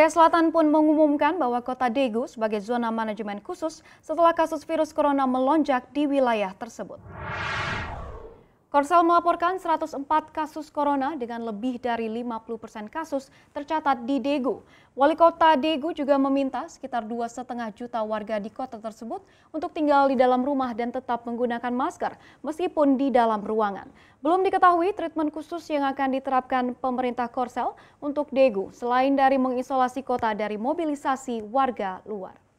Korea Selatan pun mengumumkan bahwa kota Daegu sebagai zona manajemen khusus setelah kasus virus corona melonjak di wilayah tersebut. Korsel melaporkan 104 kasus corona dengan lebih dari 50 persen kasus tercatat di Daegu. Wali kota Daegu juga meminta sekitar 2,5 juta warga di kota tersebut untuk tinggal di dalam rumah dan tetap menggunakan masker meskipun di dalam ruangan. Belum diketahui treatment khusus yang akan diterapkan pemerintah Korsel untuk Daegu selain dari mengisolasi kota dari mobilisasi warga luar.